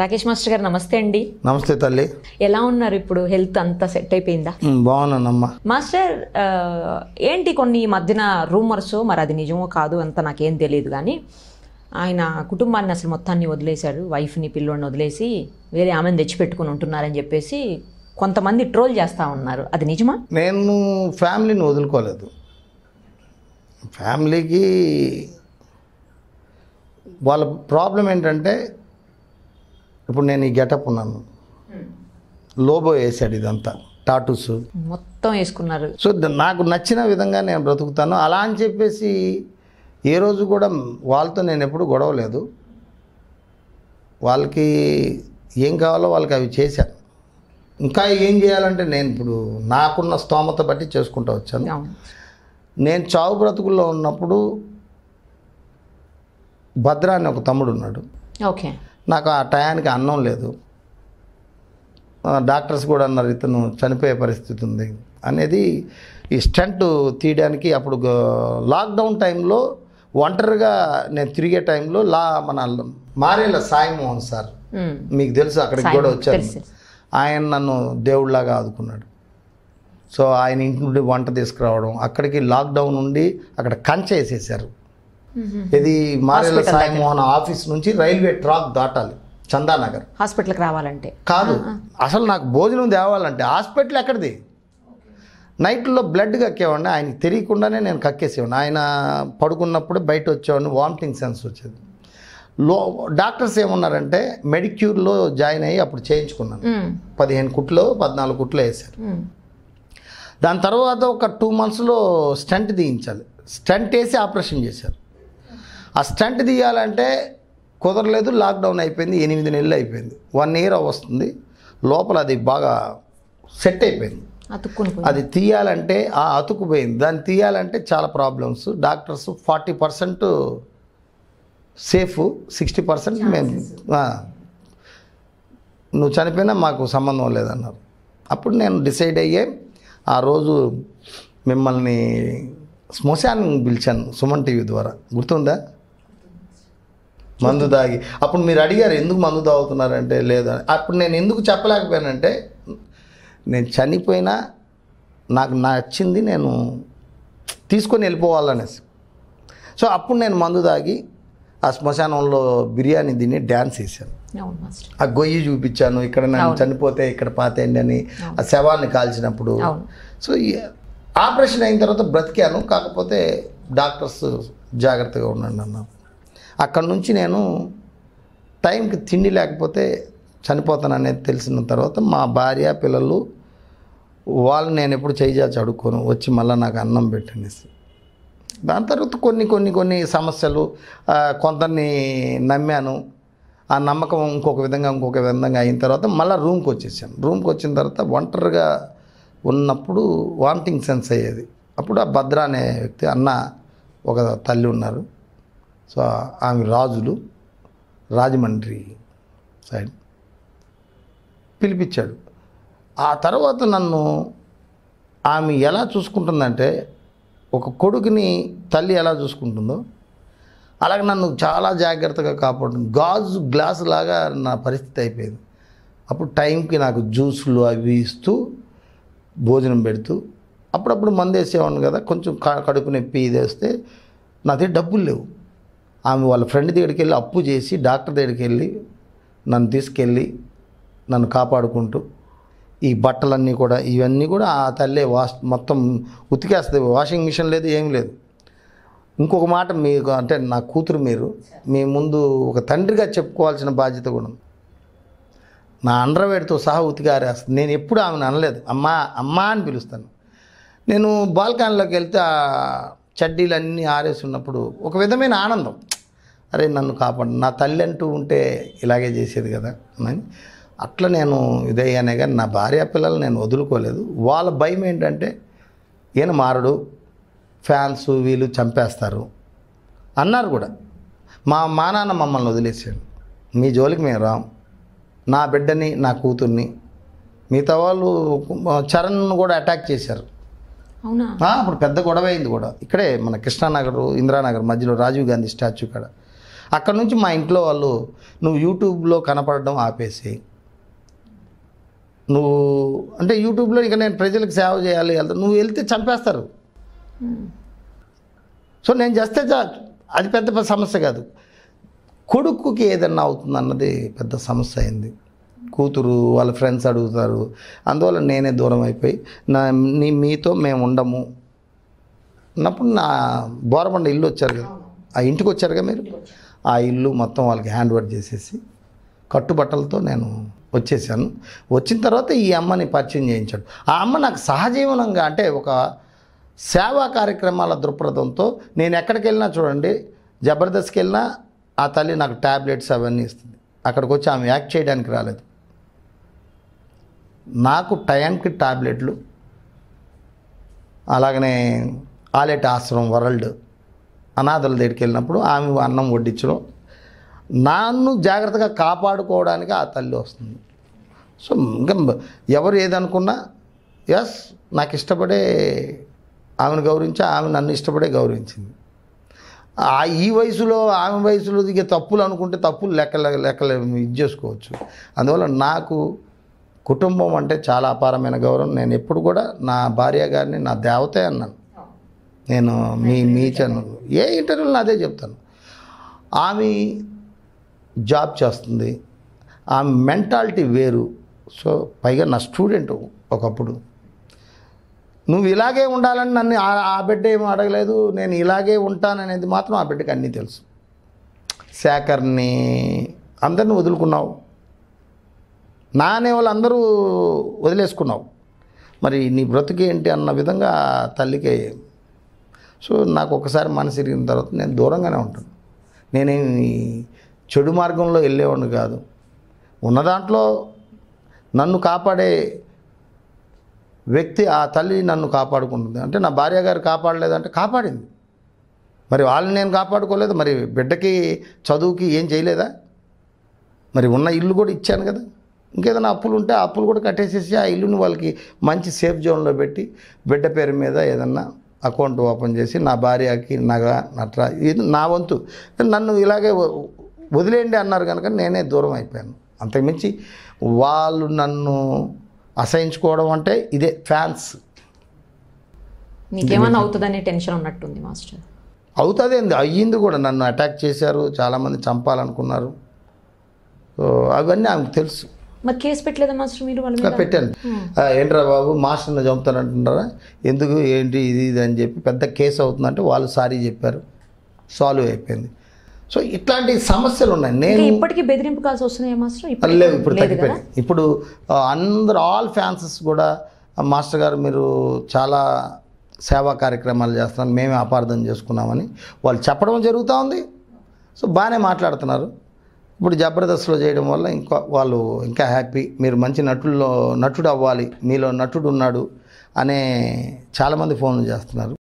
Rakesh master గారు నమస్తే అండి నమస్తే తల్లి ఎలా ఉన్నారు ఇప్పుడు హెల్త్ అంతా సెట్ అయిపోయిందా బాగున్నానమ్మా మాస్టర్ ఏంటి కొన్ని మధ్యన రూమర్స్ మరి అది నిజమో కాదు అంత నాకేం తెలియదు కానీ ఆయన కుటుంబాన్ని అసలు మొత్తాన్ని వదిలేశారు వైఫ్ని పిల్లోని వదిలేసి వేరే ఆమెను తెచ్చిపెట్టుకుని ఉంటున్నారని చెప్పేసి కొంతమంది ట్రోల్ చేస్తూ ఉన్నారు అది నిజమా నేను ఫ్యామిలీని వదులుకోలేదు ఫ్యామిలీకి వాళ్ళ ప్రాబ్లం ఏంటంటే ఇప్పుడు నేను ఈ గెటప్ ఉన్నాను లోబో వేసాడు ఇదంతా టాటూస్ మొత్తం వేసుకున్నారు సో నాకు నచ్చిన విధంగా నేను బ్రతుకుతాను అలా అని చెప్పేసి ఏ రోజు కూడా వాళ్ళతో నేను ఎప్పుడు గొడవలేదు వాళ్ళకి ఏం కావాలో వాళ్ళకి అవి చేశాను ఇంకా ఏం చేయాలంటే నేను ఇప్పుడు నాకున్న స్తోమత బట్టి చేసుకుంటూ వచ్చాను నేను చావు బ్రతుకుల్లో ఉన్నప్పుడు భద్రా అని ఒక తమ్ముడు ఉన్నాడు ఓకే నాకు ఆ టయానికి అన్నం లేదు డాక్టర్స్ కూడా అన్నారు ఇతను చనిపోయే పరిస్థితి ఉంది అనేది ఈ స్టంట్ తీయడానికి అప్పుడు లాక్డౌన్ టైంలో ఒంటరిగా నేను తిరిగే టైంలో లా మన మారేల సాయిమోహన్ సార్ మీకు తెలుసు అక్కడికి కూడా వచ్చారు ఆయన నన్ను దేవుళ్ళలాగా ఆదుకున్నాడు సో ఆయన ఇంటి నుండి వంట తీసుకురావడం అక్కడికి లాక్డౌన్ ఉండి అక్కడ కంచె వేసేసారు ఇది మారేల సాయిమోహన్ ఆఫీస్ నుంచి రైల్వే ట్రాక్ దాటాలి చందానగర్ హాస్పిటల్కి రావాలంటే కాదు అసలు నాకు భోజనం తేవాలంటే హాస్పిటల్ ఎక్కడిది నైట్లో బ్లడ్ కక్కేవాడిని ఆయనకి తెలియకుండానే నేను కక్కేసేవాడిని ఆయన పడుకున్నప్పుడే బయట వచ్చేవాడిని వామిటింగ్ సెన్స్ వచ్చేది లో డాక్టర్స్ ఏమన్నారంటే మెడిక్యూర్లో జాయిన్ అయ్యి అప్పుడు చేయించుకున్నాను పదిహేను కుట్లు పద్నాలుగు కుట్లు వేశారు దాని తర్వాత ఒక టూ మంత్స్లో స్టంట్ తీయించాలి స్టంట్ వేసి ఆపరేషన్ చేశారు ఆ స్టంట్ తీయాలంటే కుదరలేదు లాక్డౌన్ అయిపోయింది ఎనిమిది నెలలు అయిపోయింది వన్ ఇయర్ వస్తుంది లోపల అది బాగా సెట్ అయిపోయింది అది తీయాలంటే ఆ అతుకుపోయింది దాన్ని తీయాలంటే చాలా problems doctors forty percent safe sixty percent మేము నువ్వు చనిపోయినా మాకు సంబంధం లేదన్నారు అప్పుడు నేను డిసైడ్ అయ్యే ఆ రోజు మిమ్మల్ని శ్మశానం పిలిచాను సుమన్ టీవీ ద్వారా గుర్తుందా మందు తాగి అప్పుడు మీరు అడిగారు ఎందుకు మందు తాగుతున్నారంటే లేదని అప్పుడు నేను ఎందుకు చెప్పలేకపోయానంటే నేను చనిపోయినా నాకు నచ్చింది నేను తీసుకొని వెళ్ళిపోవాలనేసి సో అప్పుడు నేను మందు తాగి ఆ శ్మశానంలో బిర్యానీ తిని డ్యాన్స్ వేసాను ఆ గొయ్యి చూపించాను ఇక్కడ నేను చనిపోతే ఇక్కడ పాతేయండి అని ఆ శవాన్ని కాల్చినప్పుడు సో ఆపరేషన్ అయిన తర్వాత బ్రతికాను కాకపోతే డాక్టర్స్ జాగ్రత్తగా ఉండండి అన్నారు అక్కడ నుంచి నేను టైంకి తిండి లేకపోతే చనిపోతాననేది తెలిసిన తర్వాత మా భార్య పిల్లలు వాళ్ళు నేను ఎప్పుడు చేయాల్సి అడుక్కోను వచ్చి మళ్ళీ నాకు అన్నం పెట్టనేసి దాని తర్వాత కొన్ని కొన్ని కొన్ని సమస్యలు కొందరిని నమ్మాను ఆ నమ్మకం ఇంకొక విధంగా ఇంకొక విధంగా అయిన తర్వాత మళ్ళీ రూమ్కి వచ్చేసాను రూమ్కి వచ్చిన తర్వాత ఒంటరిగా ఉన్నప్పుడు వామిటింగ్ సెన్స్ అయ్యేది అప్పుడు ఆ భద్ర అనే వ్యక్తి అన్న ఒక తల్లి ఉన్నారు సో ఆమె రాజులు రాజమండ్రి సైడ్ పిలిపించాడు ఆ తర్వాత నన్ను ఆమె ఎలా చూసుకుంటుందంటే ఒక కొడుకుని తల్లి ఎలా చూసుకుంటుందో అలాగే నన్ను చాలా జాగ్రత్తగా కాపాడుతుంది గాజు గ్లాస్ లాగా నా పరిస్థితి అయిపోయింది అప్పుడు టైంకి నాకు జ్యూసులు అవి ఇస్తూ భోజనం పెడుతూ అప్పుడప్పుడు మందేసేవాడిని కదా కొంచెం కడుపు నొప్పి ఇది వేస్తే నా దగ్గర డబ్బులు లేవు ఆమె వాళ్ళ ఫ్రెండ్ దగ్గరికి వెళ్ళి అప్పు చేసి డాక్టర్ దగ్గరికి వెళ్ళి నన్ను తీసుకెళ్ళి నన్ను కాపాడుకుంటూ ఈ బట్టలన్నీ కూడా ఇవన్నీ కూడా ఆ తల్లే వాష్ మొత్తం ఉతికేస్తుంది వాషింగ్ మిషన్ లేదు ఏం లేదు ఇంకొక మాట మీకు అంటే నా కూతురు మీరు మీ ముందు ఒక తండ్రిగా చెప్పుకోవాల్సిన బాధ్యత కూడా ఉంది నా అండర్వేడ్తో సహా ఉతికారేస్తుంది నేను ఎప్పుడు ఆమెను అనలేదు అమ్మా అమ్మా అని పిలుస్తాను నేను బాల్కాన్లోకి వెళ్తే ఆ చడ్డీలన్నీ ఆరేసి ఉన్నప్పుడు ఒక విధమైన ఆనందం అరే నన్ను కాపాడు నా తల్లి అంటూ ఉంటే ఇలాగే చేసేది కదా అని అట్లా నేను ఇదయ్యానే కానీ నా భార్య పిల్లలు నేను వదులుకోలేదు వాళ్ళ భయం ఏంటంటే ఈయన మారడు ఫ్యాన్స్ వీళ్ళు చంపేస్తారు అన్నారు కూడా మా మా నాన్న మమ్మల్ని వదిలేసాడు మీ జోలికి మేము రాం నా బిడ్డని నా కూతుర్ని మిగతా వాళ్ళు చరణ్ను కూడా అటాక్ చేశారు అప్పుడు పెద్ద గొడవ అయింది కూడా ఇక్కడే మన కృష్ణానగర్ ఇందిరానగర్ మధ్యలో రాజీవ్ గాంధీ స్టాచ్యూ కూడా అక్కడ నుంచి మా ఇంట్లో వాళ్ళు నువ్వు యూట్యూబ్లో కనపడడం ఆపేసి నువ్వు అంటే యూట్యూబ్లో ఇక నేను ప్రజలకు సేవ చేయాలి వెళ్తా నువ్వు వెళ్తే చంపేస్తారు hmm. సో నేను చేస్తే అది పెద్ద సమస్య కాదు కొడుకుకి ఏదన్నా అవుతుందన్నది పెద్ద సమస్య అయింది కూతురు వాళ్ళ ఫ్రెండ్స్ అడుగుతారు అందువల్ల నేనే దూరం అయిపోయి నా నీ మీతో మేము ఉండము అన్నప్పుడు నా బోరబండ ఇల్లు వచ్చారు కదా ఆ ఇంటికి వచ్చారుగా మీరు ఆ ఇల్లు మొత్తం వాళ్ళకి హ్యాండ్ ఓవర్ చేసేసి కట్టుబట్టలతో నేను వచ్చేసాను వచ్చిన తర్వాత ఈ అమ్మని పరిచయం చేయించాడు ఆ అమ్మ నాకు సహజీవనంగా అంటే ఒక సేవా కార్యక్రమాల దృక్పథంతో నేను ఎక్కడికి వెళ్ళినా చూడండి జబర్దస్త్కి వెళ్ళినా ఆ తల్లి నాకు ట్యాబ్లెట్స్ అవన్నీ ఇస్తుంది అక్కడికి వచ్చి ఆమె యాక్ట్ చేయడానికి రాలేదు నాకు టైంకి ట్యాబ్లెట్లు అలాగనే ఆలెట్ ఆశ్రమం వరల్డ్ అనాథల దగ్గరికి వెళ్ళినప్పుడు ఆమె అన్నం వడ్డించడం నాన్ను జాగ్రత్తగా కాపాడుకోవడానికి ఆ తల్లి వస్తుంది సో ఇంకా ఎవరు ఏదనుకున్నా ఎస్ నాకు ఇష్టపడే ఆమెను గౌరవించి ఆమె నన్ను ఇష్టపడే గౌరవించింది ఆ ఈ వయసులో ఆమె వయసులో దిగే తప్పులు అనుకుంటే తప్పులు లెక్క లెక్కలు ఇది చేసుకోవచ్చు అందువల్ల నాకు కుటుంబం అంటే చాలా అపారమైన గౌరవం నేను ఎప్పుడు కూడా నా భార్య గారిని నా దేవతే అన్నాను నేను మీ మీ ఛానల్ ఏ ఇంటర్వ్యూలో అదే చెప్తాను ఆమె జాబ్ చేస్తుంది ఆమె మెంటాలిటీ వేరు సో పైగా నా స్టూడెంట్ ఒకప్పుడు నువ్వు ఇలాగే ఉండాలని నన్ను ఆ బిడ్డ ఏమి అడగలేదు నేను ఇలాగే ఉంటాననేది మాత్రం ఆ బిడ్డకి అన్నీ తెలుసు శేఖర్ని అందరిని వదులుకున్నావు నానే వాళ్ళందరూ వదిలేసుకున్నావు మరి నీ బ్రతుకేంటి అన్న విధంగా తల్లికి సో నాకు ఒకసారి మనసు ఇరిగిన తర్వాత నేను దూరంగానే ఉంటాను నేను చెడు మార్గంలో వెళ్ళేవాడిని కాదు ఉన్న దాంట్లో నన్ను కాపాడే వ్యక్తి ఆ తల్లి నన్ను కాపాడుకుంటుంది అంటే నా భార్య గారు కాపాడలేదంటే కాపాడింది మరి వాళ్ళని నేను కాపాడుకోలేదు మరి బిడ్డకి చదువుకి ఏం చేయలేదా మరి ఉన్న ఇల్లు కూడా ఇచ్చాను కదా ఇంకేదైనా అప్పులు ఉంటే ఆ అప్పులు కూడా కట్టేసేసి ఆ ఇల్లుని వాళ్ళకి మంచి సేఫ్ జోన్లో పెట్టి బిడ్డ పేరు మీద ఏదన్నా అకౌంట్ ఓపెన్ చేసి నా భార్యకి నగ నట్రా ఇది నా వంతు నన్ను ఇలాగే వదిలేయండి అన్నారు కనుక నేనే దూరం అయిపోయాను అంతకుమించి వాళ్ళు నన్ను అసహించుకోవడం అంటే ఇదే ఫ్యాన్స్ మీకేమన్నా అవుతుందనే టెన్షన్ ఉన్నట్టుంది మాస్టర్ అవుతుంది అయ్యింది కూడా నన్ను అటాక్ చేశారు చాలామంది చంపాలనుకున్నారు అవన్నీ ఆమెకు తెలుసు మరి కేసు పెట్టలేదు మాస్టర్ మీరు పెట్టాను ఏంట్రా బాబు మాస్టర్ని చంపుతాను అంటున్నారా ఎందుకు ఏంటి ఇది ఇది అని చెప్పి పెద్ద కేసు అవుతుందంటే వాళ్ళు సారీ చెప్పారు సాల్వ్ అయిపోయింది సో ఇట్లాంటి సమస్యలు ఉన్నాయి నేను ఇప్పటికీ బెదిరింపు కాల్సి వస్తున్నాయి మాస్టర్ లేదు ఇప్పుడు తగ్గిపోయింది ఇప్పుడు అందరు ఆల్ ఫ్యాన్సెస్ కూడా మాస్టర్ గారు మీరు చాలా సేవా కార్యక్రమాలు చేస్తున్నారు మేమే అపార్థం చేసుకున్నామని వాళ్ళు చెప్పడం జరుగుతూ ఉంది సో బాగానే మాట్లాడుతున్నారు ఇప్పుడు జబర్దస్త్లో చేయడం వల్ల ఇంకా వాళ్ళు ఇంకా హ్యాపీ మీరు మంచి నటుల్లో నటుడు అవ్వాలి మీలో నటుడు ఉన్నాడు అనే చాలామంది ఫోన్లు చేస్తున్నారు